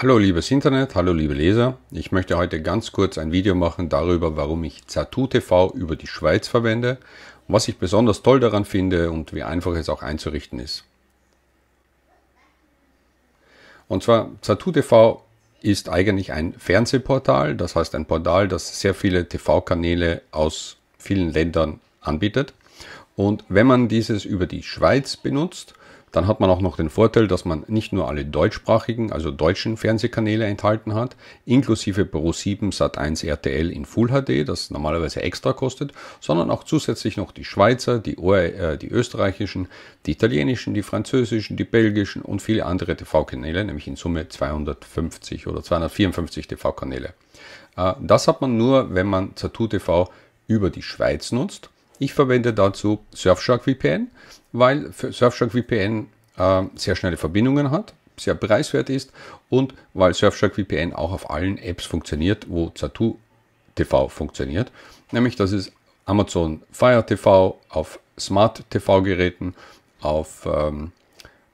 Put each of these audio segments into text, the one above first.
Hallo liebes Internet, hallo liebe Leser. Ich möchte heute ganz kurz ein Video machen darüber, warum ich Zatu TV über die Schweiz verwende, was ich besonders toll daran finde und wie einfach es auch einzurichten ist. Und zwar Zatu TV ist eigentlich ein Fernsehportal, das heißt ein Portal, das sehr viele TV-Kanäle aus vielen Ländern anbietet. Und wenn man dieses über die Schweiz benutzt, dann hat man auch noch den Vorteil, dass man nicht nur alle deutschsprachigen, also deutschen Fernsehkanäle enthalten hat, inklusive Pro7 Sat1 RTL in Full HD, das normalerweise extra kostet, sondern auch zusätzlich noch die Schweizer, die, äh, die österreichischen, die italienischen, die französischen, die belgischen und viele andere TV-Kanäle, nämlich in Summe 250 oder 254 TV-Kanäle. Äh, das hat man nur, wenn man Zatu TV über die Schweiz nutzt. Ich verwende dazu Surfshark VPN weil Surfshark VPN äh, sehr schnelle Verbindungen hat, sehr preiswert ist und weil Surfshark VPN auch auf allen Apps funktioniert, wo Zatu TV funktioniert, nämlich dass es Amazon Fire TV auf Smart TV Geräten, auf ähm,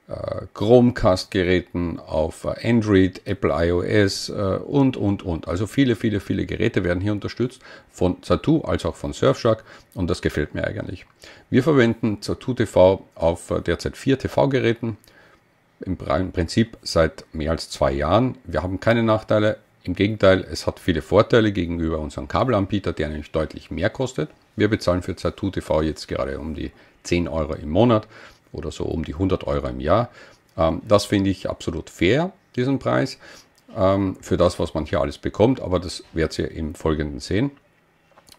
äh, Chromecast-Geräten, auf äh, Android, Apple iOS äh, und, und, und. Also viele, viele, viele Geräte werden hier unterstützt von Zatu als auch von Surfshark und das gefällt mir eigentlich. Wir verwenden Zatu TV auf derzeit vier TV-Geräten, im Prinzip seit mehr als zwei Jahren. Wir haben keine Nachteile, im Gegenteil, es hat viele Vorteile gegenüber unserem Kabelanbieter, der nämlich deutlich mehr kostet. Wir bezahlen für Zatu TV jetzt gerade um die 10 Euro im Monat oder so um die 100 Euro im Jahr. Ähm, das finde ich absolut fair, diesen Preis, ähm, für das, was man hier alles bekommt, aber das werdet ihr im Folgenden sehen.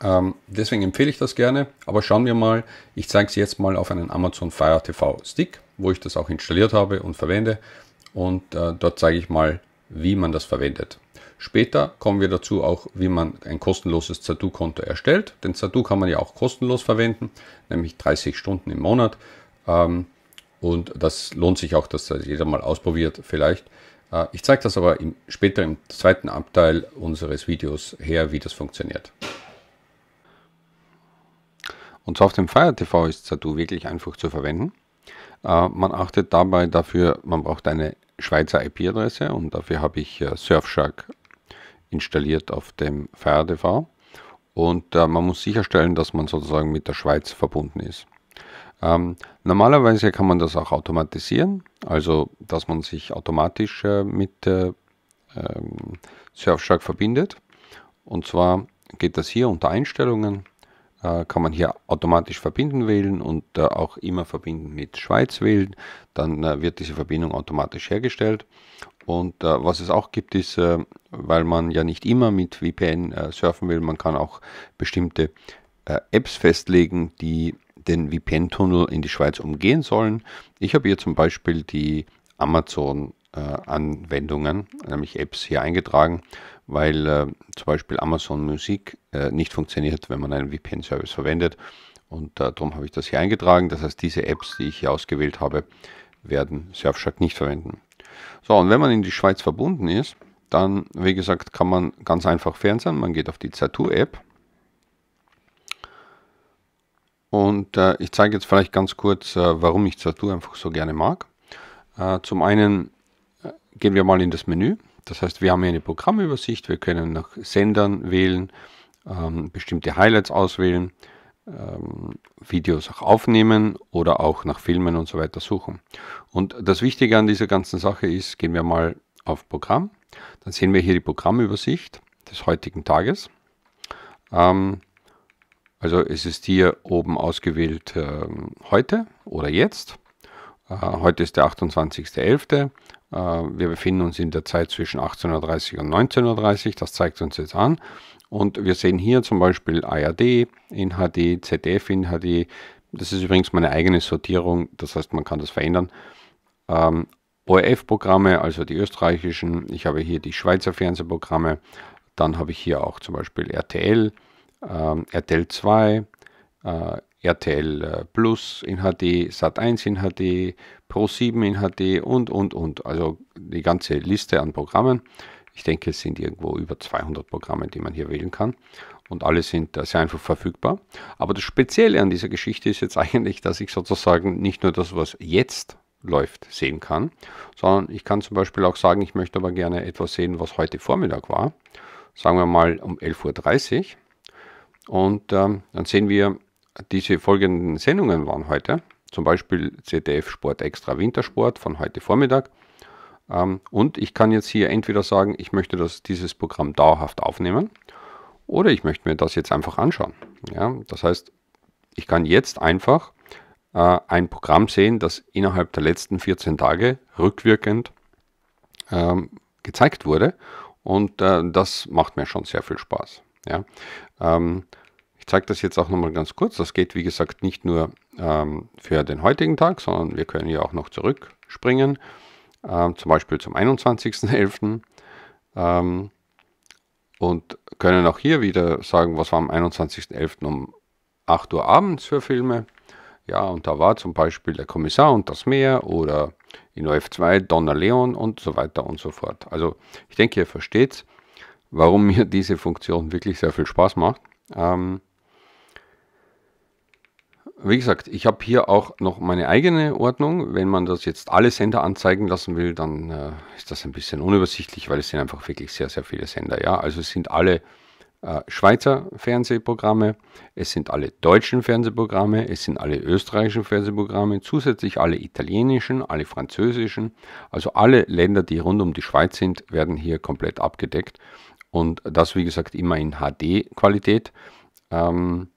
Ähm, deswegen empfehle ich das gerne, aber schauen wir mal, ich zeige es jetzt mal auf einen Amazon Fire TV Stick, wo ich das auch installiert habe und verwende und äh, dort zeige ich mal, wie man das verwendet. Später kommen wir dazu auch, wie man ein kostenloses Zattoo-Konto erstellt. Denn Zattoo kann man ja auch kostenlos verwenden, nämlich 30 Stunden im Monat. Ähm, und das lohnt sich auch, dass das jeder mal ausprobiert vielleicht. Äh, ich zeige das aber im, später im zweiten Abteil unseres Videos her, wie das funktioniert. Und zwar auf dem Fire TV ist Zadu wirklich einfach zu verwenden. Äh, man achtet dabei dafür, man braucht eine Schweizer IP-Adresse und dafür habe ich äh, Surfshark installiert auf dem Fire TV. Und äh, man muss sicherstellen, dass man sozusagen mit der Schweiz verbunden ist. Ähm, normalerweise kann man das auch automatisieren, also dass man sich automatisch äh, mit äh, ähm, Surfshark verbindet. Und zwar geht das hier unter Einstellungen, äh, kann man hier automatisch verbinden wählen und äh, auch immer verbinden mit Schweiz wählen. Dann äh, wird diese Verbindung automatisch hergestellt. Und äh, was es auch gibt, ist, äh, weil man ja nicht immer mit VPN äh, surfen will, man kann auch bestimmte äh, Apps festlegen, die den VPN-Tunnel in die Schweiz umgehen sollen. Ich habe hier zum Beispiel die Amazon-Anwendungen, äh, nämlich Apps, hier eingetragen, weil äh, zum Beispiel Amazon Musik äh, nicht funktioniert, wenn man einen VPN-Service verwendet. Und äh, darum habe ich das hier eingetragen. Das heißt, diese Apps, die ich hier ausgewählt habe, werden Surfshark nicht verwenden. So, und wenn man in die Schweiz verbunden ist, dann, wie gesagt, kann man ganz einfach fernsehen. Man geht auf die zatu app und äh, ich zeige jetzt vielleicht ganz kurz, äh, warum ich Zattoo einfach so gerne mag. Äh, zum einen äh, gehen wir mal in das Menü. Das heißt, wir haben hier eine Programmübersicht. Wir können nach Sendern wählen, ähm, bestimmte Highlights auswählen, ähm, Videos auch aufnehmen oder auch nach Filmen und so weiter suchen. Und das Wichtige an dieser ganzen Sache ist, gehen wir mal auf Programm. Dann sehen wir hier die Programmübersicht des heutigen Tages. Ähm, also es ist hier oben ausgewählt äh, heute oder jetzt. Äh, heute ist der 28.11. Äh, wir befinden uns in der Zeit zwischen 18.30 und 19.30 Uhr. Das zeigt uns jetzt an. Und wir sehen hier zum Beispiel ARD in HD, ZDF in HD. Das ist übrigens meine eigene Sortierung. Das heißt, man kann das verändern. Ähm, ORF-Programme, also die österreichischen. Ich habe hier die Schweizer Fernsehprogramme. Dann habe ich hier auch zum Beispiel RTL, ähm, RTL 2, äh, RTL äh, Plus in HD, Sat1 in HD, Pro7 in HD und, und, und. Also die ganze Liste an Programmen. Ich denke, es sind irgendwo über 200 Programme, die man hier wählen kann. Und alle sind äh, sehr einfach verfügbar. Aber das Spezielle an dieser Geschichte ist jetzt eigentlich, dass ich sozusagen nicht nur das, was jetzt läuft, sehen kann, sondern ich kann zum Beispiel auch sagen, ich möchte aber gerne etwas sehen, was heute Vormittag war. Sagen wir mal um 11.30 Uhr und ähm, dann sehen wir, diese folgenden Sendungen waren heute. Zum Beispiel ZDF Sport Extra Wintersport von heute Vormittag. Ähm, und ich kann jetzt hier entweder sagen, ich möchte das, dieses Programm dauerhaft aufnehmen oder ich möchte mir das jetzt einfach anschauen. Ja, das heißt, ich kann jetzt einfach äh, ein Programm sehen, das innerhalb der letzten 14 Tage rückwirkend ähm, gezeigt wurde. Und äh, das macht mir schon sehr viel Spaß. Ja. Ähm, ich zeige das jetzt auch nochmal ganz kurz. Das geht, wie gesagt, nicht nur ähm, für den heutigen Tag, sondern wir können ja auch noch zurückspringen, ähm, zum Beispiel zum 21.11. Ähm, und können auch hier wieder sagen, was war am 21.11. um 8 Uhr abends für Filme. Ja, und da war zum Beispiel der Kommissar und das Meer oder in OF2 Donner Leon und so weiter und so fort. Also ich denke, ihr versteht es warum mir diese Funktion wirklich sehr viel Spaß macht. Ähm, wie gesagt, ich habe hier auch noch meine eigene Ordnung. Wenn man das jetzt alle Sender anzeigen lassen will, dann äh, ist das ein bisschen unübersichtlich, weil es sind einfach wirklich sehr, sehr viele Sender. Ja, also es sind alle äh, Schweizer Fernsehprogramme, es sind alle deutschen Fernsehprogramme, es sind alle österreichischen Fernsehprogramme, zusätzlich alle italienischen, alle französischen. Also alle Länder, die rund um die Schweiz sind, werden hier komplett abgedeckt. Und das, wie gesagt, immer in HD-Qualität. Ähm,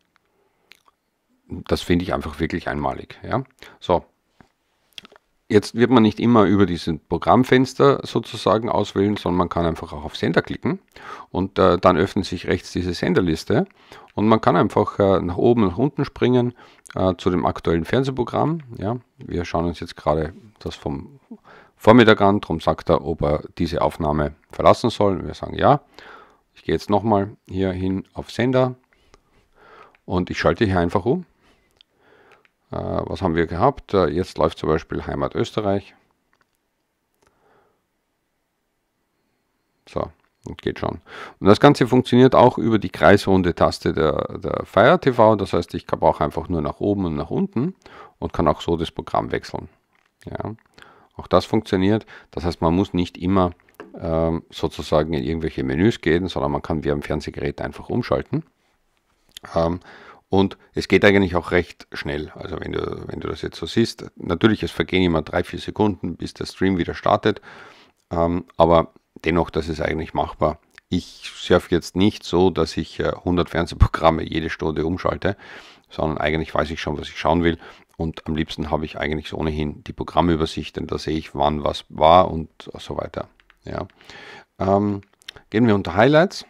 das finde ich einfach wirklich einmalig. Ja? So, Jetzt wird man nicht immer über dieses Programmfenster sozusagen auswählen, sondern man kann einfach auch auf Sender klicken und äh, dann öffnet sich rechts diese Senderliste und man kann einfach äh, nach oben und nach unten springen äh, zu dem aktuellen Fernsehprogramm. Ja, wir schauen uns jetzt gerade das vom Vormittag an. Darum sagt er, ob er diese Aufnahme verlassen soll. Wir sagen ja. Ich gehe jetzt nochmal hier hin auf Sender und ich schalte hier einfach um. Äh, was haben wir gehabt? Äh, jetzt läuft zum Beispiel Heimat Österreich. So, und geht schon. Und das Ganze funktioniert auch über die kreisrunde Taste der, der Fire TV. Das heißt, ich brauche einfach nur nach oben und nach unten und kann auch so das Programm wechseln. Ja. Auch das funktioniert. Das heißt, man muss nicht immer ähm, sozusagen in irgendwelche Menüs gehen, sondern man kann wie am Fernsehgerät einfach umschalten. Ähm, und es geht eigentlich auch recht schnell. Also wenn du, wenn du das jetzt so siehst, natürlich, es vergehen immer drei, vier Sekunden, bis der Stream wieder startet. Ähm, aber dennoch, das ist eigentlich machbar. Ich surfe jetzt nicht so, dass ich 100 äh, Fernsehprogramme jede Stunde umschalte, sondern eigentlich weiß ich schon, was ich schauen will. Und am liebsten habe ich eigentlich ohnehin die Programmübersicht, denn da sehe ich, wann was war und so weiter. Ja. Ähm, gehen wir unter Highlights.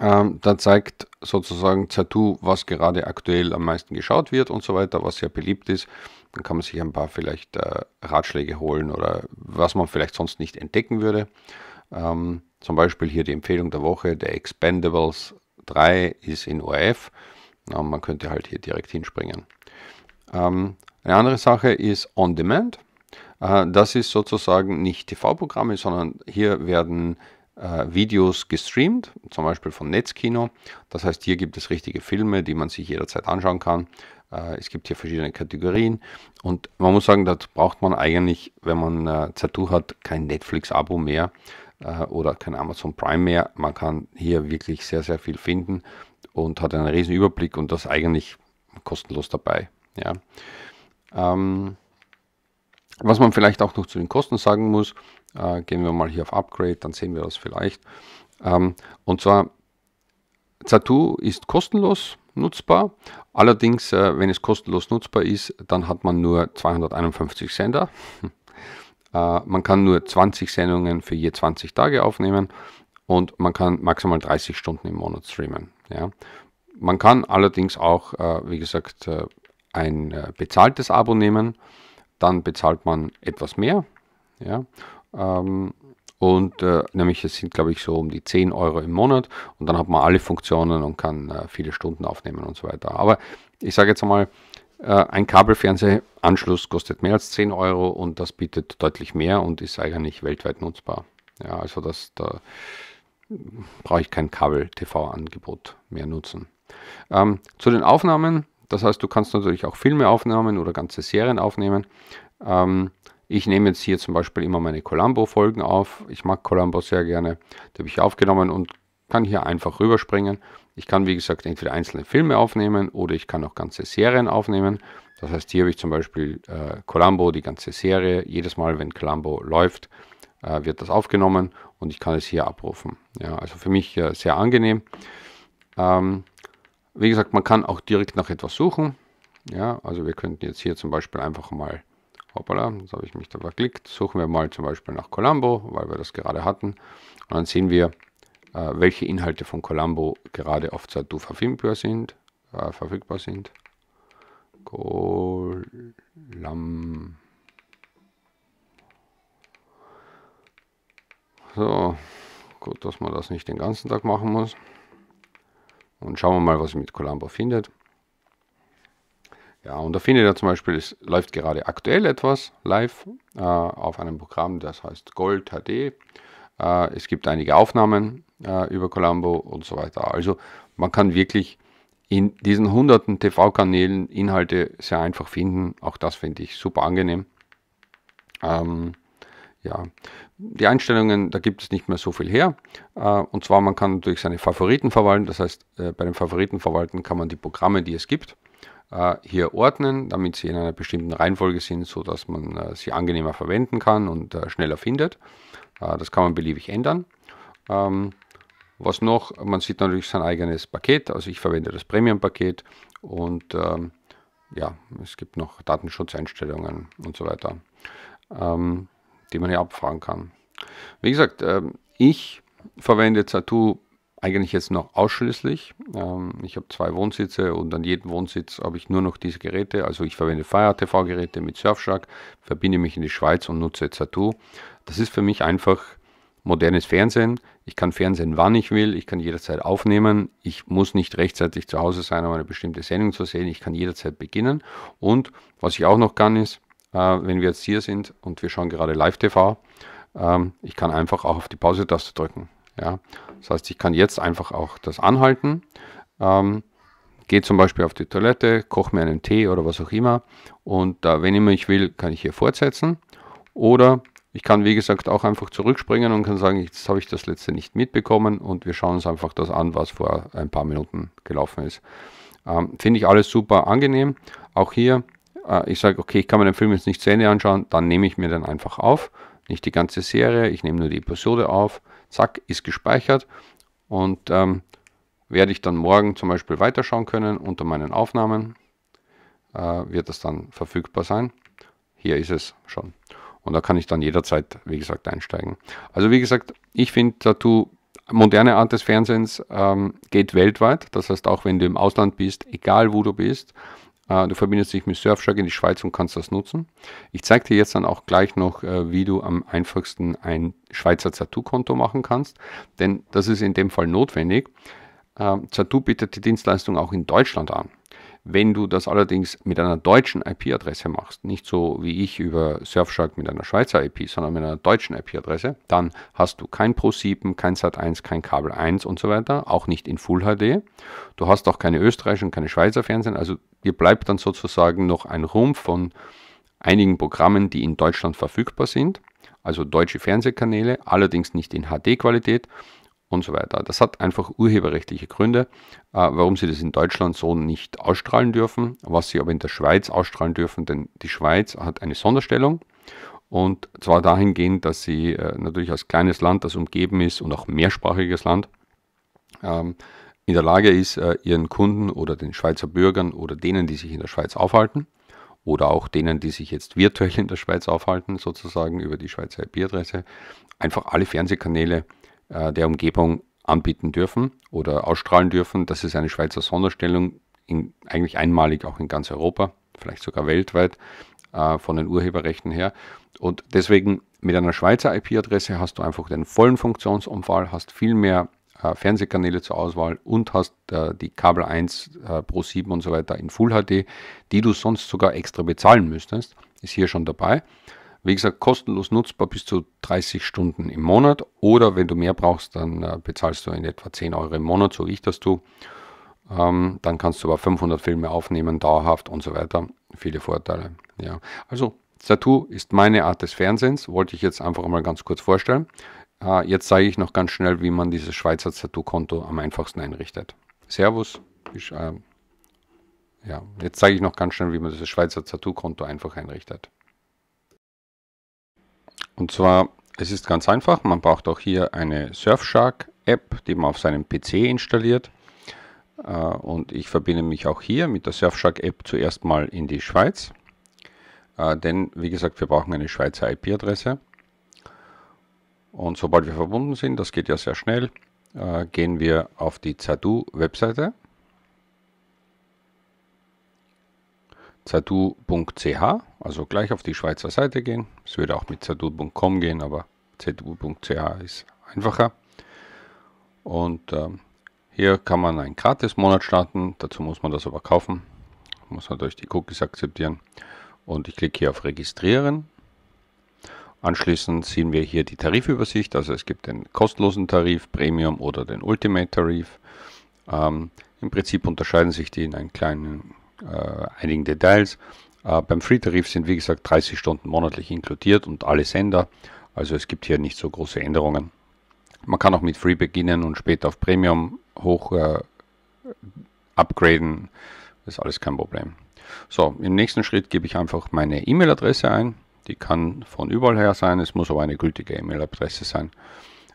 Ähm, da zeigt sozusagen Tattoo, was gerade aktuell am meisten geschaut wird und so weiter, was sehr beliebt ist. Dann kann man sich ein paar vielleicht äh, Ratschläge holen oder was man vielleicht sonst nicht entdecken würde. Ähm, zum Beispiel hier die Empfehlung der Woche, der Expendables 3 ist in ORF. man könnte halt hier direkt hinspringen. Ähm, eine andere Sache ist On Demand. Äh, das ist sozusagen nicht TV-Programme, sondern hier werden äh, Videos gestreamt, zum Beispiel von Netzkino. Das heißt, hier gibt es richtige Filme, die man sich jederzeit anschauen kann. Äh, es gibt hier verschiedene Kategorien und man muss sagen, das braucht man eigentlich, wenn man Z2 hat, kein Netflix-Abo mehr oder kein Amazon Prime mehr. Man kann hier wirklich sehr, sehr viel finden und hat einen riesen Überblick und das eigentlich kostenlos dabei. Ja. Ähm, was man vielleicht auch noch zu den Kosten sagen muss, äh, gehen wir mal hier auf Upgrade, dann sehen wir das vielleicht. Ähm, und zwar, Zattoo ist kostenlos nutzbar. Allerdings, äh, wenn es kostenlos nutzbar ist, dann hat man nur 251 Sender. äh, man kann nur 20 Sendungen für je 20 Tage aufnehmen und man kann maximal 30 Stunden im Monat streamen. Ja. Man kann allerdings auch, äh, wie gesagt, äh, ein äh, bezahltes Abo nehmen, dann bezahlt man etwas mehr. Ja, ähm, und äh, nämlich es sind, glaube ich, so um die 10 Euro im Monat und dann hat man alle Funktionen und kann äh, viele Stunden aufnehmen und so weiter. Aber ich sage jetzt mal, äh, ein Kabelfernsehanschluss kostet mehr als 10 Euro und das bietet deutlich mehr und ist eigentlich weltweit nutzbar. Ja, also das, da brauche ich kein Kabel-TV-Angebot mehr nutzen. Ähm, zu den Aufnahmen das heißt, du kannst natürlich auch Filme aufnehmen oder ganze Serien aufnehmen. Ähm, ich nehme jetzt hier zum Beispiel immer meine Columbo-Folgen auf. Ich mag Columbo sehr gerne. Die habe ich aufgenommen und kann hier einfach rüberspringen. Ich kann, wie gesagt, entweder einzelne Filme aufnehmen oder ich kann auch ganze Serien aufnehmen. Das heißt, hier habe ich zum Beispiel äh, Columbo, die ganze Serie. Jedes Mal, wenn Columbo läuft, äh, wird das aufgenommen und ich kann es hier abrufen. Ja, also für mich äh, sehr angenehm. Ähm, wie gesagt, man kann auch direkt nach etwas suchen. Ja, also wir könnten jetzt hier zum Beispiel einfach mal, hoppala, jetzt habe ich mich da verklickt, suchen wir mal zum Beispiel nach Colombo, weil wir das gerade hatten. Und dann sehen wir, äh, welche Inhalte von Colombo gerade auf Zadu verfügbar sind. Äh, verfügbar sind. Colombo. So, gut, dass man das nicht den ganzen Tag machen muss. Und schauen wir mal, was ihr mit Columbo findet. Ja, und da findet ihr zum Beispiel, es läuft gerade aktuell etwas live äh, auf einem Programm, das heißt Gold HD. Äh, es gibt einige Aufnahmen äh, über Columbo und so weiter. Also man kann wirklich in diesen hunderten TV-Kanälen Inhalte sehr einfach finden. Auch das finde ich super angenehm. Ähm, ja, die Einstellungen, da gibt es nicht mehr so viel her. Äh, und zwar, man kann natürlich seine Favoriten verwalten. Das heißt, äh, bei den Favoriten verwalten kann man die Programme, die es gibt, äh, hier ordnen, damit sie in einer bestimmten Reihenfolge sind, sodass man sie angenehmer verwenden kann und schneller findet. Das kann man beliebig ändern. Ähm, was noch? Man sieht natürlich sein eigenes Paket. Also ich verwende das Premium-Paket und ähm, ja, es gibt noch Datenschutzeinstellungen und so weiter. Ähm, die man hier abfragen kann. Wie gesagt, ähm, ich verwende Tattoo eigentlich jetzt noch ausschließlich. Ähm, ich habe zwei Wohnsitze und an jedem Wohnsitz habe ich nur noch diese Geräte. Also ich verwende Fire TV Geräte mit Surfshark, verbinde mich in die Schweiz und nutze Tattoo. Das ist für mich einfach modernes Fernsehen. Ich kann Fernsehen, wann ich will. Ich kann jederzeit aufnehmen. Ich muss nicht rechtzeitig zu Hause sein, um eine bestimmte Sendung zu sehen. Ich kann jederzeit beginnen. Und was ich auch noch kann, ist, äh, wenn wir jetzt hier sind und wir schauen gerade Live-TV, ähm, ich kann einfach auch auf die Pause-Taste drücken. Ja? Das heißt, ich kann jetzt einfach auch das anhalten, ähm, gehe zum Beispiel auf die Toilette, koche mir einen Tee oder was auch immer und äh, wenn immer ich will, kann ich hier fortsetzen oder ich kann, wie gesagt, auch einfach zurückspringen und kann sagen, jetzt habe ich das letzte nicht mitbekommen und wir schauen uns einfach das an, was vor ein paar Minuten gelaufen ist. Ähm, Finde ich alles super angenehm. Auch hier äh, ich sage, okay, ich kann mir den Film jetzt nicht zu Ende anschauen, dann nehme ich mir den einfach auf. Nicht die ganze Serie, ich nehme nur die Episode auf. Zack, ist gespeichert und ähm, werde ich dann morgen zum Beispiel weiterschauen können unter meinen Aufnahmen. Äh, wird das dann verfügbar sein. Hier ist es schon. Und da kann ich dann jederzeit, wie gesagt, einsteigen. Also wie gesagt, ich finde Tattoo moderne Art des Fernsehens ähm, geht weltweit. Das heißt, auch wenn du im Ausland bist, egal wo du bist, Ah, du verbindest dich mit Surfshark in die Schweiz und kannst das nutzen. Ich zeige dir jetzt dann auch gleich noch, äh, wie du am einfachsten ein Schweizer Zattoo-Konto machen kannst, denn das ist in dem Fall notwendig. Zattoo ähm, bietet die Dienstleistung auch in Deutschland an. Wenn du das allerdings mit einer deutschen IP-Adresse machst, nicht so wie ich über Surfshark mit einer Schweizer IP, sondern mit einer deutschen IP-Adresse, dann hast du kein Pro7, kein Sat1, kein Kabel 1 und so weiter, auch nicht in Full HD. Du hast auch keine österreichischen, und keine Schweizer Fernsehen, also dir bleibt dann sozusagen noch ein Rumpf von einigen Programmen, die in Deutschland verfügbar sind, also deutsche Fernsehkanäle, allerdings nicht in HD-Qualität und so weiter. Das hat einfach urheberrechtliche Gründe, äh, warum sie das in Deutschland so nicht ausstrahlen dürfen, was sie aber in der Schweiz ausstrahlen dürfen, denn die Schweiz hat eine Sonderstellung. Und zwar dahingehend, dass sie äh, natürlich als kleines Land, das umgeben ist und auch mehrsprachiges Land, ähm, in der Lage ist, äh, ihren Kunden oder den Schweizer Bürgern oder denen, die sich in der Schweiz aufhalten, oder auch denen, die sich jetzt virtuell in der Schweiz aufhalten, sozusagen über die Schweizer IP-Adresse, einfach alle Fernsehkanäle äh, der Umgebung anbieten dürfen oder ausstrahlen dürfen. Das ist eine Schweizer Sonderstellung, in, eigentlich einmalig auch in ganz Europa, vielleicht sogar weltweit äh, von den Urheberrechten her. Und deswegen mit einer Schweizer IP-Adresse hast du einfach den vollen Funktionsumfall, hast viel mehr äh, Fernsehkanäle zur Auswahl und hast die Kabel 1 Pro 7 und so weiter in Full HD, die du sonst sogar extra bezahlen müsstest, ist hier schon dabei. Wie gesagt, kostenlos nutzbar bis zu 30 Stunden im Monat oder wenn du mehr brauchst, dann äh, bezahlst du in etwa 10 Euro im Monat, so wie ich das tue. Ähm, dann kannst du aber 500 Filme aufnehmen, dauerhaft und so weiter. Viele Vorteile. Ja. Also Tattoo ist meine Art des Fernsehens, wollte ich jetzt einfach mal ganz kurz vorstellen. Äh, jetzt zeige ich noch ganz schnell, wie man dieses Schweizer Tattoo-Konto am einfachsten einrichtet. Servus. Ich, äh, ja, jetzt zeige ich noch ganz schnell, wie man dieses Schweizer Tattoo-Konto einfach einrichtet. Und zwar, es ist ganz einfach, man braucht auch hier eine Surfshark-App, die man auf seinem PC installiert. Äh, und ich verbinde mich auch hier mit der Surfshark-App zuerst mal in die Schweiz. Äh, denn, wie gesagt, wir brauchen eine Schweizer IP-Adresse. Und sobald wir verbunden sind, das geht ja sehr schnell, äh, gehen wir auf die Zadu-Webseite. zadu.ch, also gleich auf die Schweizer Seite gehen. Es würde auch mit zadu.com gehen, aber zadu.ch ist einfacher. Und ähm, hier kann man einen Gratis-Monat starten, dazu muss man das aber kaufen. Muss natürlich die Cookies akzeptieren. Und ich klicke hier auf Registrieren. Anschließend sehen wir hier die Tarifübersicht, also es gibt den kostenlosen Tarif, Premium oder den Ultimate-Tarif. Ähm, Im Prinzip unterscheiden sich die in einem kleinen äh, einigen Details. Äh, beim Free-Tarif sind wie gesagt 30 Stunden monatlich inkludiert und alle Sender. Also es gibt hier nicht so große Änderungen. Man kann auch mit Free beginnen und später auf Premium hoch äh, upgraden. Das ist alles kein Problem. So, im nächsten Schritt gebe ich einfach meine E-Mail-Adresse ein. Die kann von überall her sein. Es muss aber eine gültige E-Mail-Adresse sein.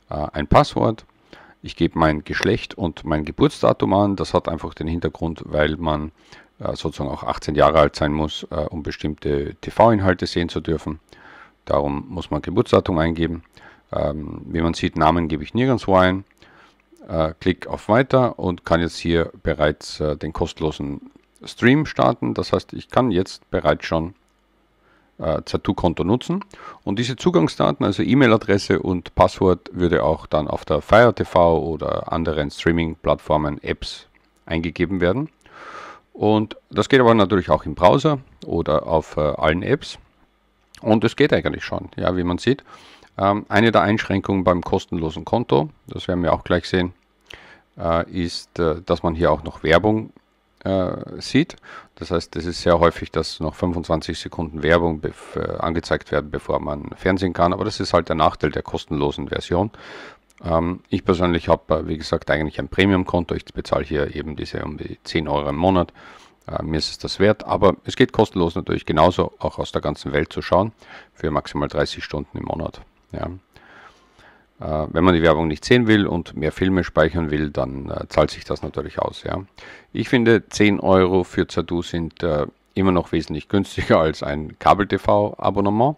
Äh, ein Passwort. Ich gebe mein Geschlecht und mein Geburtsdatum an. Das hat einfach den Hintergrund, weil man äh, sozusagen auch 18 Jahre alt sein muss, äh, um bestimmte TV-Inhalte sehen zu dürfen. Darum muss man Geburtsdatum eingeben. Ähm, wie man sieht, Namen gebe ich nirgendwo ein. Äh, klick auf Weiter und kann jetzt hier bereits den kostenlosen Stream starten. Das heißt, ich kann jetzt bereits schon äh, 2 konto nutzen. Und diese Zugangsdaten, also E-Mail-Adresse und Passwort, würde auch dann auf der Fire TV oder anderen Streaming-Plattformen, Apps eingegeben werden. Und das geht aber natürlich auch im Browser oder auf äh, allen Apps. Und es geht eigentlich schon, ja, wie man sieht. Ähm, eine der Einschränkungen beim kostenlosen Konto, das werden wir auch gleich sehen, äh, ist, äh, dass man hier auch noch Werbung äh, sieht. Das heißt, es ist sehr häufig, dass noch 25 Sekunden Werbung äh, angezeigt werden, bevor man fernsehen kann. Aber das ist halt der Nachteil der kostenlosen Version. Ähm, ich persönlich habe, äh, wie gesagt, eigentlich ein Premium-Konto. Ich bezahle hier eben diese um die 10 Euro im Monat. Äh, mir ist es das wert, aber es geht kostenlos natürlich genauso, auch aus der ganzen Welt zu schauen, für maximal 30 Stunden im Monat. Ja. Äh, wenn man die Werbung nicht sehen will und mehr Filme speichern will, dann äh, zahlt sich das natürlich aus. Ja. Ich finde 10 Euro für Zadu sind äh, immer noch wesentlich günstiger als ein Kabel-TV-Abonnement.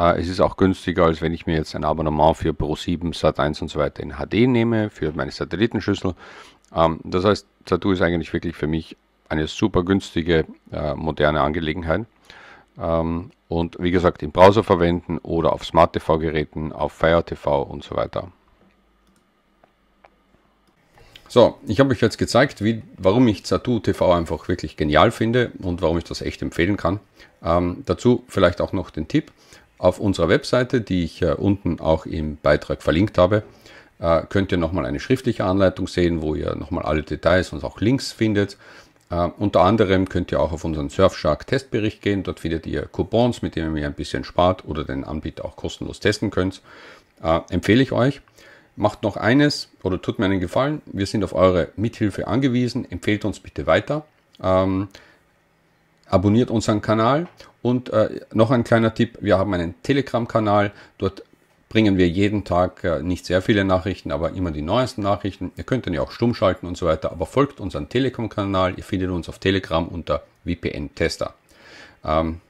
Äh, es ist auch günstiger, als wenn ich mir jetzt ein Abonnement für Pro7, Sat1 und so weiter in HD nehme, für meine Satellitenschüssel. Ähm, das heißt, Satu ist eigentlich wirklich für mich eine super günstige, äh, moderne Angelegenheit. Ähm, und wie gesagt, im Browser verwenden oder auf Smart TV-Geräten, auf Fire TV und so weiter. So, ich habe euch jetzt gezeigt, wie, warum ich Zatu TV einfach wirklich genial finde und warum ich das echt empfehlen kann. Ähm, dazu vielleicht auch noch den Tipp, auf unserer Webseite, die ich äh, unten auch im Beitrag verlinkt habe, äh, könnt ihr nochmal eine schriftliche Anleitung sehen, wo ihr nochmal alle Details und auch Links findet. Äh, unter anderem könnt ihr auch auf unseren Surfshark Testbericht gehen. Dort findet ihr Coupons, mit denen ihr ein bisschen spart oder den Anbieter auch kostenlos testen könnt. empfehle ich euch. Macht noch eines oder tut mir einen Gefallen. Wir sind auf eure Mithilfe angewiesen. Empfehlt uns bitte weiter. Ähm, abonniert unseren Kanal und äh, noch ein kleiner Tipp, wir haben einen Telegram-Kanal, dort bringen wir jeden Tag äh, nicht sehr viele Nachrichten, aber immer die neuesten Nachrichten. Ihr könnt dann ja auch stumm schalten und so weiter, aber folgt unseren Telegram-Kanal, ihr findet uns auf Telegram unter VPN-Tester. Ähm,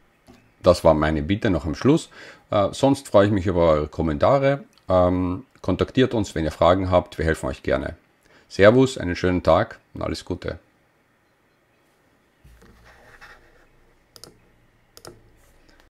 das war meine Bitte noch am Schluss. Äh, sonst freue ich mich über eure Kommentare. Ähm, kontaktiert uns, wenn ihr Fragen habt, wir helfen euch gerne. Servus, einen schönen Tag und alles Gute.